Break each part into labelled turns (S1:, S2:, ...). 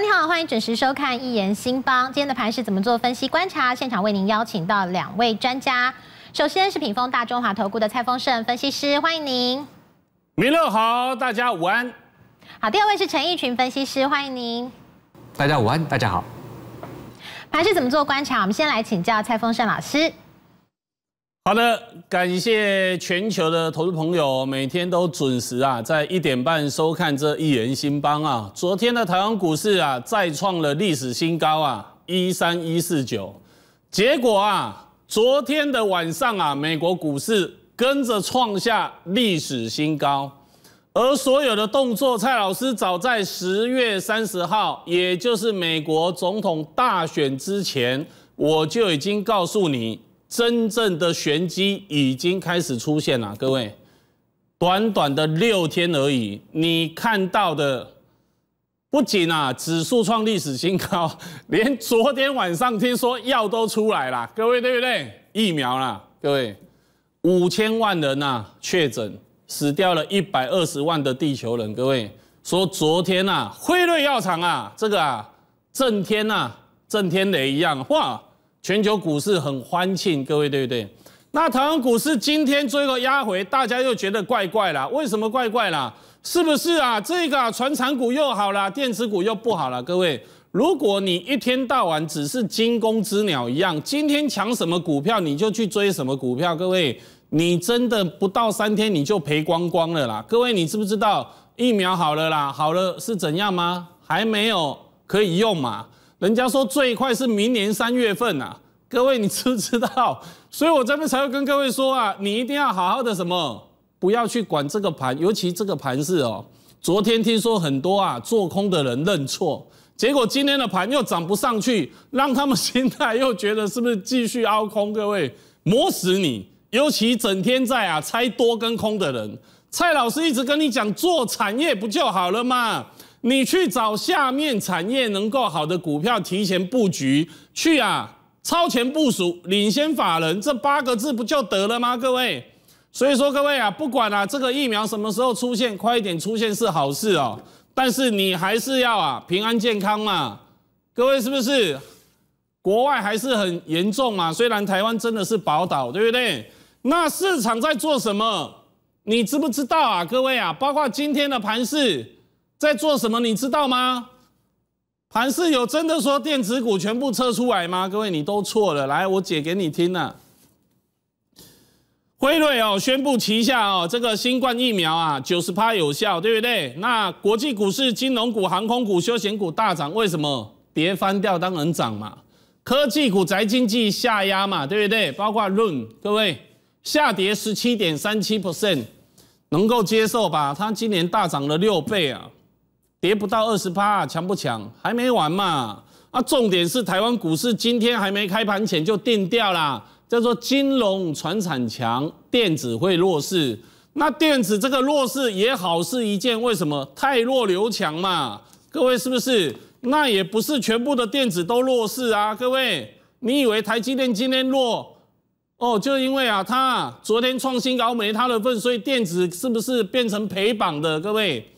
S1: 大家好，欢迎准时收看《一言新邦》。今天的盘是怎么做分析观察？现场为您邀请到两位专家。首先是品峰大中华投顾的蔡丰盛分析师，欢迎您。
S2: 明乐好，大家午安。
S1: 好，第二位是陈奕群分析师，欢迎您。
S2: 大家午安，大家好。
S1: 盘是怎么做观察？我们先来请教蔡丰盛老师。
S2: 好的，感谢全球的投资朋友，每天都准时啊，在一点半收看这一人兴邦啊。昨天的台湾股市啊，再创了历史新高啊，一三一四九。结果啊，昨天的晚上啊，美国股市跟着创下历史新高，而所有的动作，蔡老师早在十月三十号，也就是美国总统大选之前，我就已经告诉你。真正的玄机已经开始出现了，各位，短短的六天而已，你看到的不仅啊指数创历史新高，连昨天晚上听说药都出来了，各位对不对？疫苗啦，各位，五千万人呐确诊，死掉了一百二十万的地球人，各位说昨天呐辉瑞药厂啊这个啊震天呐震天雷一样，哇！全球股市很欢庆，各位对不对？那台湾股市今天追个压回，大家又觉得怪怪啦，为什么怪怪啦？是不是啊？这个船产股又好啦，电子股又不好啦。各位，如果你一天到晚只是惊弓之鸟一样，今天抢什么股票你就去追什么股票，各位，你真的不到三天你就赔光光了啦。各位，你知不知道疫苗好了啦？好了是怎样吗？还没有可以用嘛？人家说最快是明年三月份啊，各位你知不知道？所以我这边才会跟各位说啊，你一定要好好的什么，不要去管这个盘，尤其这个盘是哦，昨天听说很多啊做空的人认错，结果今天的盘又涨不上去，让他们心态又觉得是不是继续凹空？各位磨死你，尤其整天在啊猜多跟空的人，蔡老师一直跟你讲做产业不就好了吗？你去找下面产业能够好的股票，提前布局去啊，超前部署，领先法人，这八个字不就得了吗？各位，所以说各位啊，不管啊这个疫苗什么时候出现，快一点出现是好事哦，但是你还是要啊平安健康嘛，各位是不是？国外还是很严重嘛，虽然台湾真的是宝岛，对不对？那市场在做什么，你知不知道啊？各位啊，包括今天的盘市。在做什么？你知道吗？盘市有真的说电子股全部撤出来吗？各位，你都错了。来，我解给你听啊。辉瑞哦，宣布旗下哦这个新冠疫苗啊，九十趴有效，对不对？那国际股市、金融股、航空股、休闲股大涨，为什么？跌翻掉当然涨嘛。科技股宅经济下压嘛，对不对？包括润，各位下跌十七点三七 percent，能够接受吧？它今年大涨了六倍啊。跌不到二十八，强不强？还没完嘛！啊，重点是台湾股市今天还没开盘前就定调啦，叫做金融、船产强，电子会弱势。那电子这个弱势也好是一件，为什么？太弱流强嘛，各位是不是？那也不是全部的电子都弱势啊，各位，你以为台积电今天弱，哦，就因为啊，它昨天创新高没它的份，所以电子是不是变成赔榜的？各位。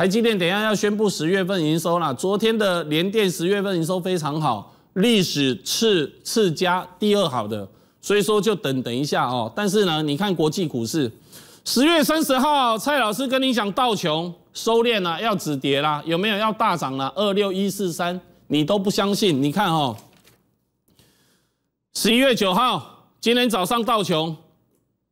S2: 台积电等一下要宣布十月份营收了。昨天的联电十月份营收非常好，历史次次佳，第二好的。所以说就等等一下哦。但是呢，你看国际股市，十月三十号蔡老师跟你讲道琼收敛了，要止跌啦，有没有要大涨了？二六一四三，你都不相信？你看哦，十一月九号今天早上道琼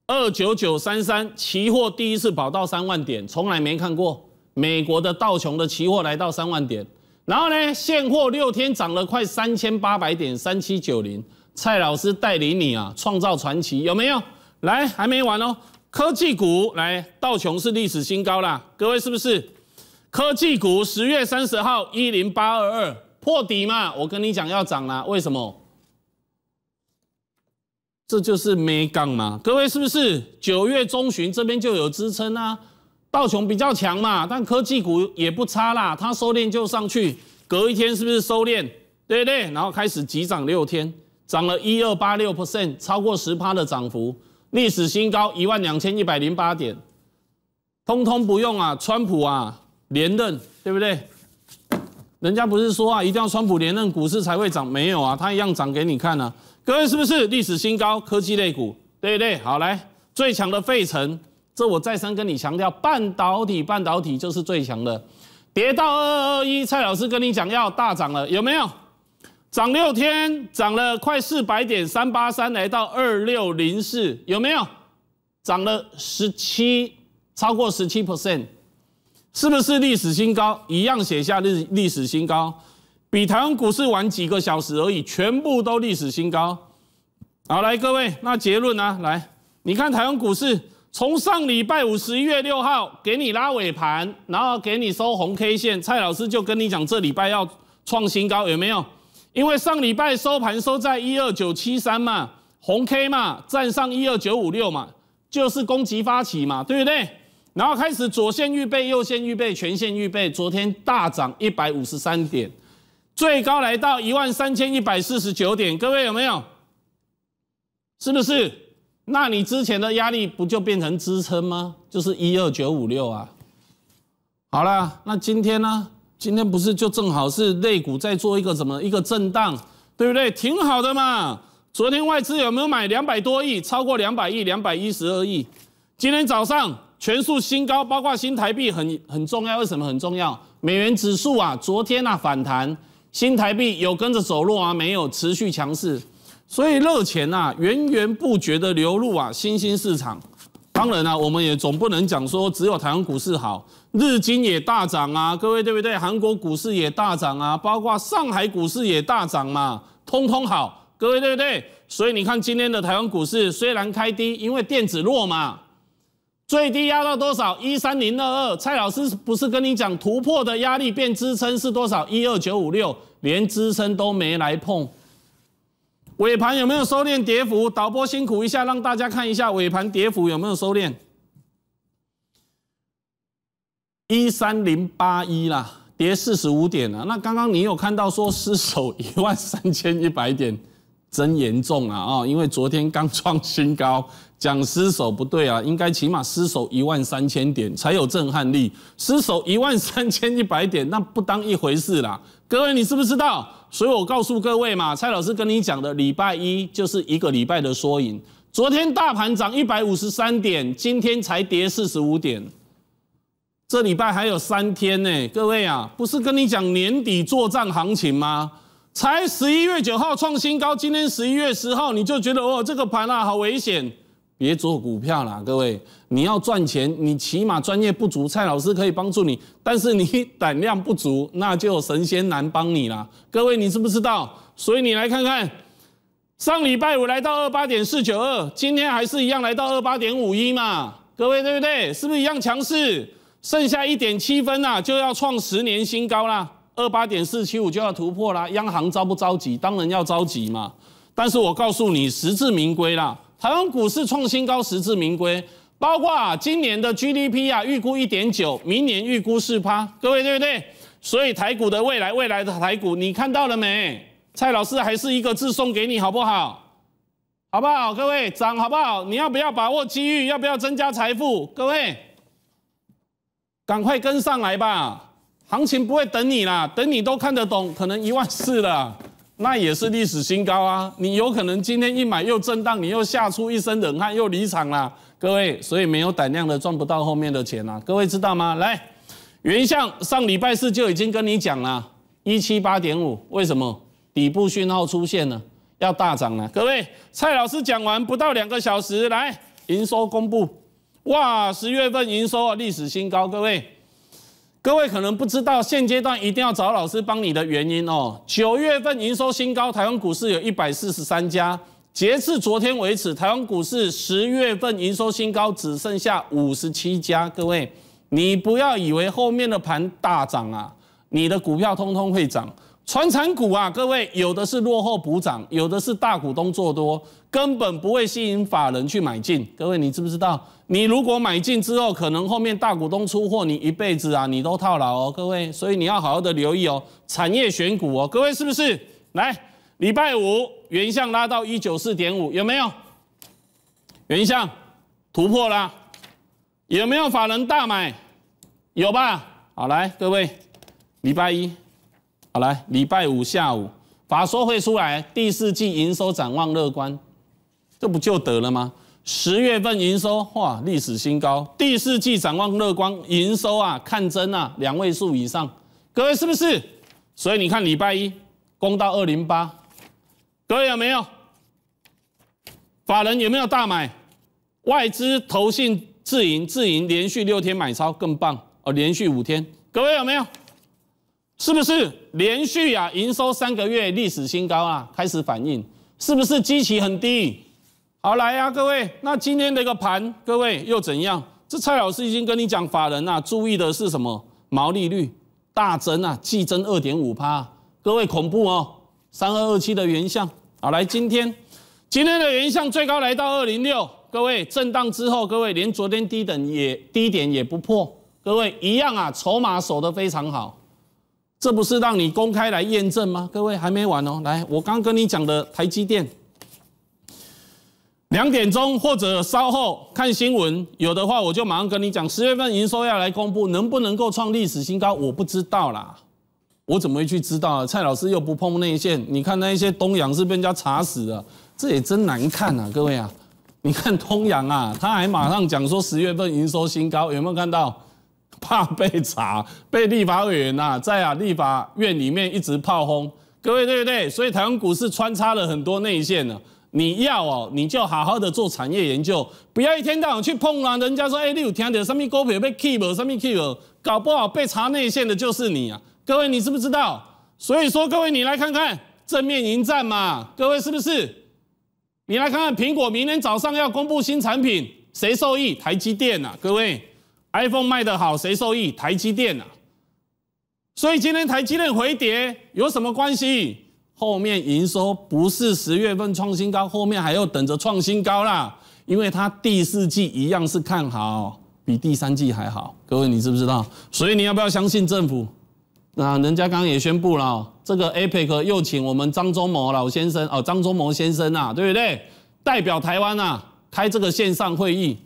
S2: 二九九三三，期货第一次跑到三万点，从来没看过。美国的道琼的期货来到三万点，然后呢，现货六天涨了快三千八百点，三七九零。蔡老师带领你啊，创造传奇有没有？来，还没完哦，科技股来道琼是历史新高啦，各位是不是？科技股十月三十号一零八二二破底嘛，我跟你讲要涨啦，为什么？这就是没杠嘛，各位是不是？九月中旬这边就有支撑啊。道琼比较强嘛，但科技股也不差啦。它收敛就上去，隔一天是不是收敛？对不对？然后开始急涨六天，涨了一二八六 percent，超过十趴的涨幅，历史新高一万两千一百零八点。通通不用啊，川普啊连任，对不对？人家不是说啊，一定要川普连任股市才会涨，没有啊，他一样涨给你看啊。各位是不是历史新高科技类股？对不对？好，来最强的费城。这我再三跟你强调，半导体半导体就是最强的，跌到二二二一，蔡老师跟你讲要大涨了，有没有？涨六天，涨了快四百点，三八三来到二六零四，有没有？涨了十七，超过十七 percent，是不是历史新高？一样写下历历史新高，比台湾股市晚几个小时而已，全部都历史新高。好，来各位，那结论呢？来，你看台湾股市。从上礼拜五十一月六号给你拉尾盘，然后给你收红 K 线，蔡老师就跟你讲，这礼拜要创新高，有没有？因为上礼拜收盘收在一二九七三嘛，红 K 嘛，站上一二九五六嘛，就是攻击发起嘛，对不对？然后开始左线预备，右线预备，全线预备。昨天大涨一百五十三点，最高来到一万三千一百四十九点，各位有没有？是不是？那你之前的压力不就变成支撑吗？就是一二九五六啊。好了，那今天呢？今天不是就正好是内股在做一个什么一个震荡，对不对？挺好的嘛。昨天外资有没有买两百多亿？超过两百亿，两百一十二亿。今天早上全数新高，包括新台币很很重要。为什么很重要？美元指数啊，昨天啊反弹，新台币有跟着走弱啊？没有，持续强势。所以热钱呐，源源不绝的流入啊，新兴市场。当然啊，我们也总不能讲说只有台湾股市好，日经也大涨啊，各位对不对？韩国股市也大涨啊，包括上海股市也大涨嘛，通通好，各位对不对？所以你看今天的台湾股市虽然开低，因为电子弱嘛，最低压到多少？一三零二二。蔡老师不是跟你讲突破的压力变支撑是多少？一二九五六，连支撑都没来碰。尾盘有没有收敛跌幅？导播辛苦一下，让大家看一下尾盘跌幅有没有收敛。一三零八一啦，跌四十五点啦。那刚刚你有看到说失守 一万三千一百点，真严重啊！啊，因为昨天刚创新高，讲失守不对啊，应该起码失守一万三千点才有震撼力。失守一万三千一百点，那不当一回事啦。各位，你知不知道？所以我告诉各位嘛，蔡老师跟你讲的，礼拜一就是一个礼拜的缩影。昨天大盘涨一百五十三点，今天才跌四十五点。这礼拜还有三天呢，各位啊，不是跟你讲年底作战行情吗？才十一月九号创新高，今天十一月十号你就觉得哦，这个盘啊好危险。别做股票了，各位！你要赚钱，你起码专业不足，蔡老师可以帮助你；但是你胆量不足，那就有神仙难帮你了。各位，你知不知道？所以你来看看，上礼拜五来到二八点四九二，今天还是一样来到二八点五一嘛？各位对不对？是不是一样强势？剩下一点七分啊，就要创十年新高啦！二八点四七五就要突破啦！央行着不着急？当然要着急嘛！但是我告诉你，实至名归啦！台湾股市创新高，实至名归。包括今年的 GDP 啊，预估一点九，明年预估四趴，各位对不对？所以台股的未来，未来的台股，你看到了没？蔡老师还是一个字送给你，好不好？好不好？各位涨好不好？你要不要把握机遇？要不要增加财富？各位赶快跟上来吧，行情不会等你啦，等你都看得懂，可能一万四了。那也是历史新高啊！你有可能今天一买又震荡，你又吓出一身冷汗，又离场了，各位。所以没有胆量的赚不到后面的钱啊，各位知道吗？来，原相上礼拜四就已经跟你讲了，一七八点五，为什么底部讯号出现了，要大涨了。各位，蔡老师讲完不到两个小时，来营收公布，哇，十月份营收啊历史新高，各位。各位可能不知道现阶段一定要找老师帮你的原因哦。九月份营收新高，台湾股市有一百四十三家；截至昨天为止，台湾股市十月份营收新高只剩下五十七家。各位，你不要以为后面的盘大涨啊，你的股票通通会涨。船统产股啊，各位有的是落后补涨，有的是大股东做多，根本不会吸引法人去买进。各位，你知不知道？你如果买进之后，可能后面大股东出货，你一辈子啊，你都套牢哦。各位，所以你要好好的留意哦，产业选股哦。各位是不是？来，礼拜五原相拉到一九四点五，有没有？原相突破了，有没有法人大买？有吧？好，来，各位，礼拜一。好，来礼拜五下午法说会出来，第四季营收展望乐观，这不就得了吗？十月份营收哇历史新高，第四季展望乐观，营收啊看真啊两位数以上，各位是不是？所以你看礼拜一攻到二零八，各位有没有？法人有没有大买？外资投信自营自营连续六天买超更棒哦，连续五天，各位有没有？是不是连续啊？营收三个月历史新高啊，开始反应，是不是基期很低？好来呀，各位，那今天的一个盘，各位又怎样？这蔡老师已经跟你讲法人啊，注意的是什么？毛利率大增啊，季增二点五趴，各位恐怖哦，三二二七的原相，好来，今天今天的原相最高来到二零六，各位震荡之后，各位连昨天低等也低点也不破，各位一样啊，筹码守得非常好。这不是让你公开来验证吗？各位还没完哦，来，我刚跟你讲的台积电，两点钟或者稍后看新闻，有的话我就马上跟你讲。十月份营收要来公布，能不能够创历史新高，我不知道啦，我怎么会去知道？蔡老师又不碰内线，你看那一些东阳是被人家查死的，这也真难看啊，各位啊，你看东阳啊，他还马上讲说十月份营收新高，有没有看到？怕被查，被立法委员呐，在啊，立法院里面一直炮轰，各位对不对？所以台湾股市穿插了很多内线啊！你要哦，你就好好的做产业研究，不要一天到晚去碰啊！人家说，哎，你有听到什么股票被 keep 什么 keep 搞不好被查内线的就是你啊！各位，你知不知道？所以说，各位你来看看正面迎战嘛！各位是不是？你来看看苹果明天早上要公布新产品，谁受益？台积电啊，各位。iPhone 卖的好，谁受益？台积电啊！所以今天台积电回跌有什么关系？后面营收不是十月份创新高，后面还要等着创新高啦！因为它第四季一样是看好，比第三季还好。各位，你知不知道？所以你要不要相信政府？那人家刚刚也宣布了，这个 a p i c 又请我们张忠谋老先生哦，张忠谋先生啊，对不对？代表台湾啊，开这个线上会议。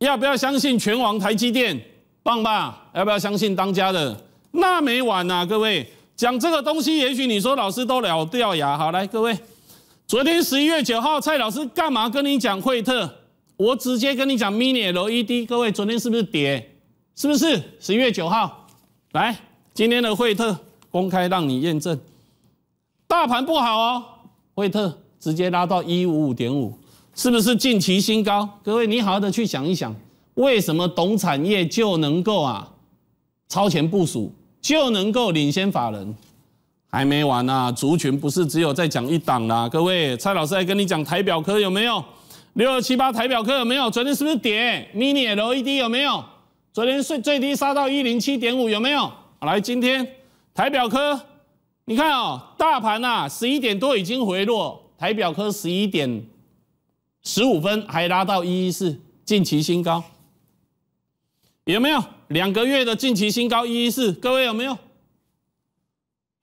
S2: 要不要相信全网台积电棒吧？要不要相信当家的？那没完呐！各位讲这个东西，也许你说老师都老掉牙。好，来各位，昨天十一月九号蔡老师干嘛跟你讲惠特？我直接跟你讲 Mini LED。各位，昨天是不是跌？是不是？十一月九号，来今天的惠特公开让你验证，大盘不好哦，惠特直接拉到一五五点五。是不是近期新高？各位，你好好的去想一想，为什么懂产业就能够啊，超前部署就能够领先法人？还没完呢，族群不是只有在讲一档啦。各位，蔡老师在跟你讲台表科有没有？六二七八台表科有没有？昨天是不是跌？Mini LED 有没有？昨天最最低杀到一零七点五有没有？来，今天台表科，你看哦，大盘呐，十一点多已经回落，台表科十一点。十五分还拉到一一四，近期新高，有没有两个月的近期新高一一四？各位有没有？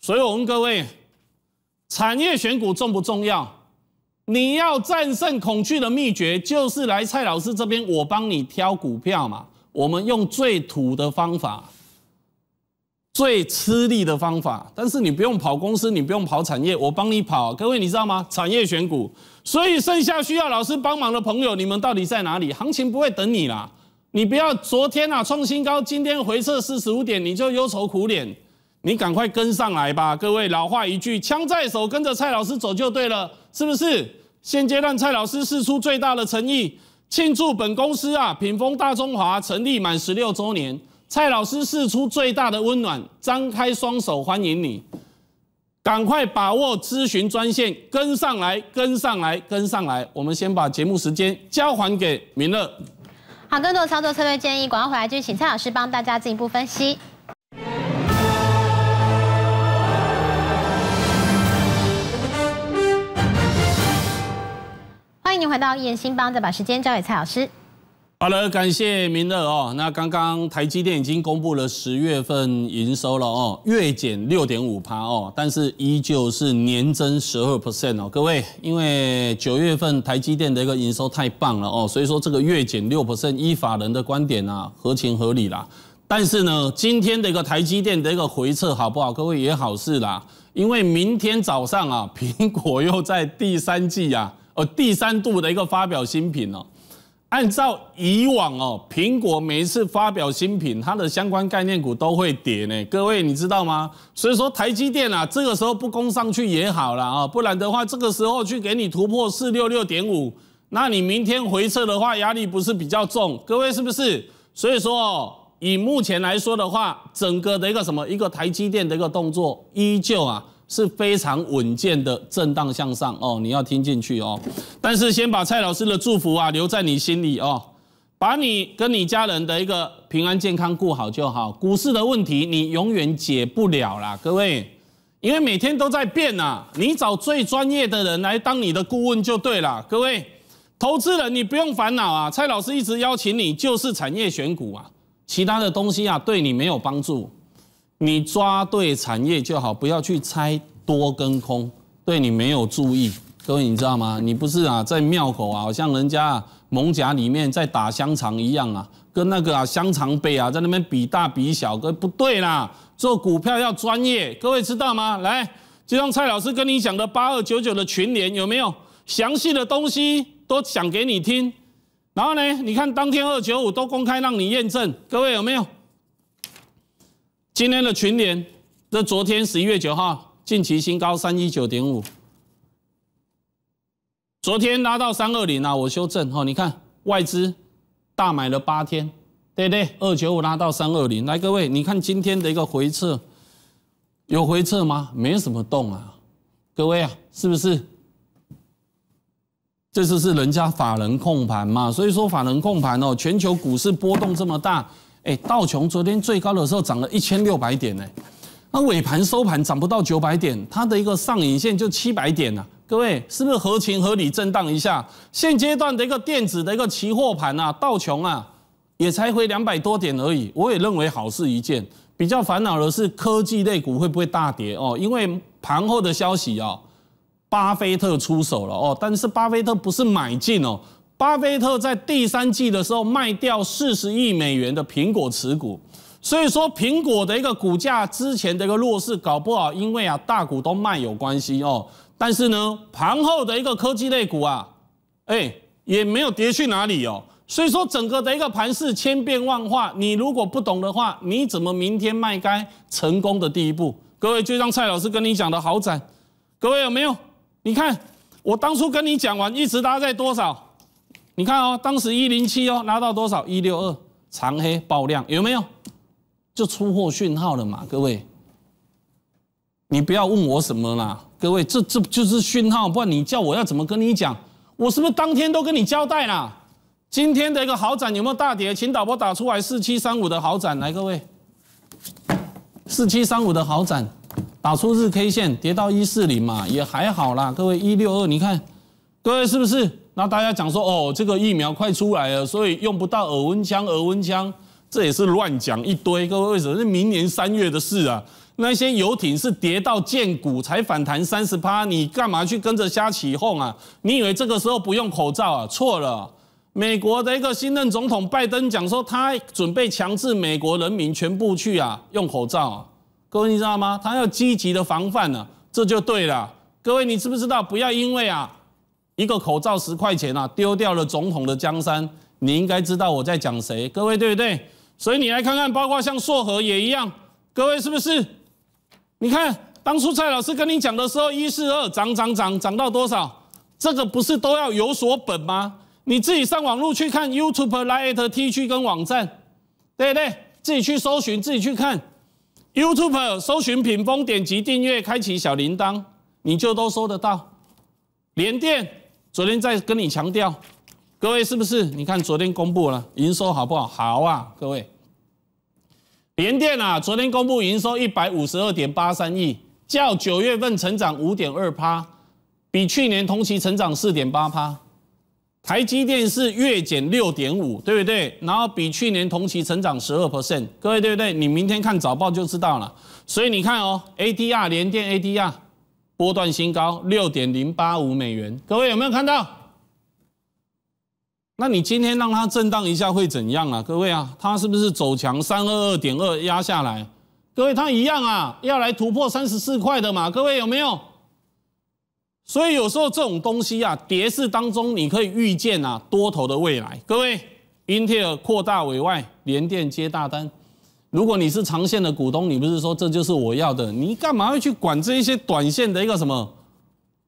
S2: 所以我问各位，产业选股重不重要？你要战胜恐惧的秘诀就是来蔡老师这边，我帮你挑股票嘛。我们用最土的方法。最吃力的方法，但是你不用跑公司，你不用跑产业，我帮你跑。各位你知道吗？产业选股，所以剩下需要老师帮忙的朋友，你们到底在哪里？行情不会等你啦！你不要昨天啊创新高，今天回撤四十五点，你就忧愁苦脸。你赶快跟上来吧，各位老话一句，枪在手，跟着蔡老师走就对了，是不是？现阶段蔡老师是出最大的诚意，庆祝本公司啊品丰大中华成立满十六周年。蔡老师示出最大的温暖，张开双手欢迎你，赶快把握咨询专线，跟上来，跟上来，跟上来。我们先把节目时间交还给明乐。
S1: 好，更多的操作策略建议，广告回来就请蔡老师帮大家进一步分析。欢迎您回到叶新邦，再把时间交给蔡老师。
S2: 好了，感谢明乐哦。那刚刚台积电已经公布了十月份营收了哦，月减六点五趴哦，但是依旧是年增十二 percent 哦。各位，因为九月份台积电的一个营收太棒了哦，所以说这个月减六 percent，依法人的观点啊，合情合理啦。但是呢，今天的一个台积电的一个回撤好不好？各位也好是啦，因为明天早上啊，苹果又在第三季啊，呃第三度的一个发表新品哦。按照以往哦，苹果每一次发表新品，它的相关概念股都会跌呢。各位你知道吗？所以说台积电啊，这个时候不攻上去也好了啊，不然的话，这个时候去给你突破四六六点五，那你明天回撤的话，压力不是比较重？各位是不是？所以说，哦，以目前来说的话，整个的一个什么一个台积电的一个动作依旧啊。是非常稳健的震荡向上哦，你要听进去哦。但是先把蔡老师的祝福啊留在你心里哦，把你跟你家人的一个平安健康顾好就好。股市的问题你永远解不了啦，各位，因为每天都在变呐。你找最专业的人来当你的顾问就对了，各位投资人你不用烦恼啊。蔡老师一直邀请你就是产业选股啊，其他的东西啊对你没有帮助。你抓对产业就好，不要去猜多跟空，对你没有注意。各位你知道吗？你不是啊，在庙口啊，好像人家蒙甲里面在打香肠一样啊，跟那个啊香肠杯啊，在那边比大比小，跟不对啦。做股票要专业，各位知道吗？来，就像蔡老师跟你讲的八二九九的群联有没有详细的东西都讲给你听，然后呢，你看当天二九五都公开让你验证，各位有没有？今天的群联，那昨天十一月九号近期新高三一九点五，昨天拉到三二零啊，我修正哦。你看外资大买了八天，对不对，二九五拉到三二零。来，各位，你看今天的一个回撤，有回撤吗？没什么动啊，各位啊，是不是？这次是人家法人控盘嘛，所以说法人控盘哦，全球股市波动这么大。哎，道琼昨天最高的时候涨了一千六百点呢，那尾盘收盘涨不到九百点，它的一个上影线就七百点呢。各位是不是合情合理震荡一下？现阶段的一个电子的一个期货盘啊，道琼啊也才回两百多点而已。我也认为好事一件，比较烦恼的是科技类股会不会大跌哦？因为盘后的消息哦，巴菲特出手了哦，但是巴菲特不是买进哦。巴菲特在第三季的时候卖掉四十亿美元的苹果持股，所以说苹果的一个股价之前的一个弱势，搞不好因为啊大股东卖有关系哦。但是呢，盘后的一个科技类股啊，哎也没有跌去哪里哦。所以说整个的一个盘势千变万化，你如果不懂的话，你怎么明天卖该成功的第一步？各位，就像蔡老师跟你讲的豪宅，各位有没有？你看我当初跟你讲完，一直搭在多少？你看哦，当时一零七哦，拿到多少一六二长黑爆量，有没有？就出货讯号了嘛，各位。你不要问我什么啦，各位，这这就是讯号，不然你叫我要怎么跟你讲？我是不是当天都跟你交代啦？今天的一个好展有没有大跌？请导播打出来四七三五的好展来，各位。四七三五的好展，打出日 K 线跌到一四零嘛，也还好啦，各位一六二你看，各位是不是？那大家讲说，哦，这个疫苗快出来了，所以用不到耳温枪，耳温枪这也是乱讲一堆。各位，为什么是明年三月的事啊？那些游艇是跌到见谷才反弹三十趴，你干嘛去跟着瞎起哄啊？你以为这个时候不用口罩啊？错了。美国的一个新任总统拜登讲说，他准备强制美国人民全部去啊用口罩。各位你知道吗？他要积极的防范呢，这就对了。各位，你知不知道？不要因为啊。一个口罩十块钱啊，丢掉了总统的江山，你应该知道我在讲谁，各位对不对？所以你来看看，包括像硕和也一样，各位是不是？你看当初蔡老师跟你讲的时候，一四二涨涨涨涨到多少？这个不是都要有所本吗？你自己上网络去看 YouTube、l i t e t T 区跟网站，对不对？自己去搜寻，自己去看 YouTube，搜寻屏风，点击订阅，开启小铃铛，你就都搜得到，连电。昨天在跟你强调，各位是不是？你看昨天公布了营收好不好？好啊，各位。联电啊，昨天公布营收一百五十二点八三亿，较九月份成长五点二趴，比去年同期成长四点八趴。台积电是月减六点五，对不对？然后比去年同期成长十二 percent，各位对不对？你明天看早报就知道了。所以你看哦，ADR 联电 ADR。波段新高六点零八五美元，各位有没有看到？那你今天让它震荡一下会怎样啊？各位啊，它是不是走强三二二点二压下来？各位它一样啊，要来突破三十四块的嘛？各位有没有？所以有时候这种东西啊，跌势当中你可以预见啊，多头的未来。各位英特尔扩大委外，联电接大单。如果你是长线的股东，你不是说这就是我要的？你干嘛要去管这一些短线的一个什么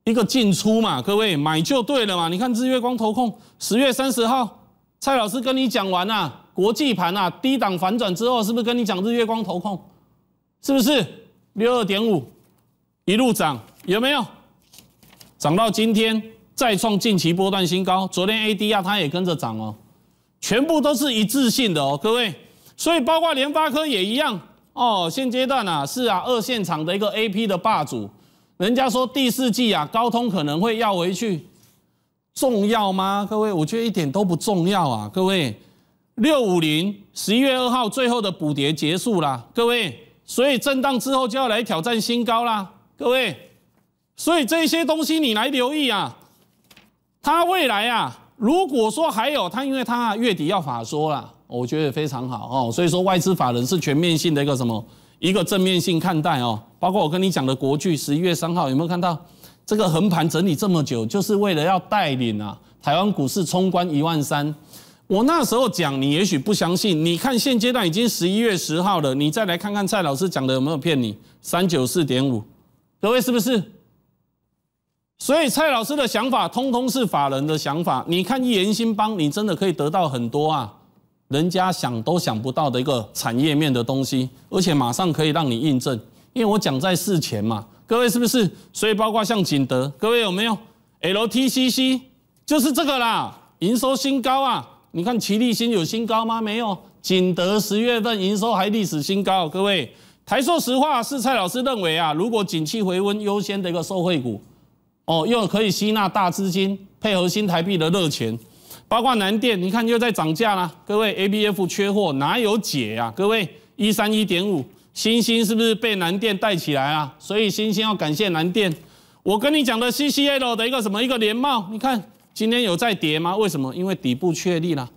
S2: 一个进出嘛？各位买就对了嘛！你看日月光投控十月三十号，蔡老师跟你讲完啦，国际盘啊低档反转之后，是不是跟你讲日月光投控？是不是六二点五一路涨有没有？涨到今天再创近期波段新高，昨天 ADR 它也跟着涨哦，全部都是一致性的哦，各位。所以包括联发科也一样哦，现阶段啊，是啊二线厂的一个 A P 的霸主，人家说第四季啊高通可能会要回去，重要吗？各位，我觉得一点都不重要啊。各位，六五零十一月二号最后的补跌结束了，各位，所以震荡之后就要来挑战新高啦，各位，所以这些东西你来留意啊。它未来啊，如果说还有他，因为他月底要法说了。我觉得非常好哦，所以说外资法人是全面性的一个什么一个正面性看待哦，包括我跟你讲的国巨，十一月三号有没有看到这个横盘整理这么久，就是为了要带领啊台湾股市冲关一万三。我那时候讲你也许不相信，你看现阶段已经十一月十号了，你再来看看蔡老师讲的有没有骗你三九四点五，各位是不是？所以蔡老师的想法通通是法人的想法，你看一言新邦，你真的可以得到很多啊。人家想都想不到的一个产业面的东西，而且马上可以让你印证，因为我讲在事前嘛，各位是不是？所以包括像景德，各位有没有？L T C C 就是这个啦，营收新高啊！你看奇力新有新高吗？没有，景德十月份营收还历史新高。各位，台硕石化是蔡老师认为啊，如果景气回温优先的一个受惠股，哦，又可以吸纳大资金，配合新台币的热钱。包括南电，你看又在涨价啦。各位，A、B、F 缺货哪有解呀？各位，一三一点五，星星是不是被南电带起来啊？所以星星要感谢南电。我跟你讲的 CCL 的一个什么一个连帽，你看今天有在跌吗？为什么？因为底部确立了，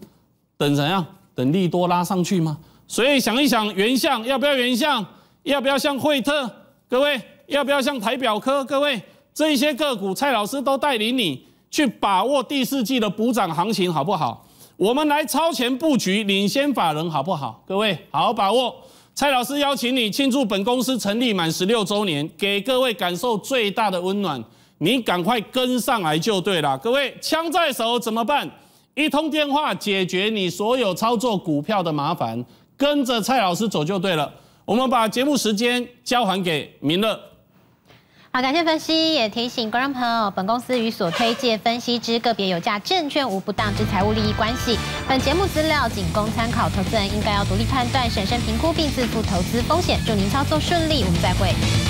S2: 等怎样？等利多拉上去吗？所以想一想，原相要不要原相？要不要像惠特？各位要不要像台表科？各位这些个股，蔡老师都带领你。去把握第四季的补涨行情，好不好？我们来超前布局，领先法人，好不好？各位，好好把握。蔡老师邀请你庆祝本公司成立满十六周年，给各位感受最大的温暖。你赶快跟上来就对了。各位，枪在手怎么办？一通电话解决你所有操作股票的麻烦，跟着蔡老师走就对了。我们把节目时间交还给明乐。
S1: 好，感谢分析，也提醒观众朋友，本公司与所推介分析之个别有价证券无不当之财务利益关系。本节目资料仅供参考，投资人应该要独立判断、审慎评估并自负投资风险。祝您操作顺利，我们再会。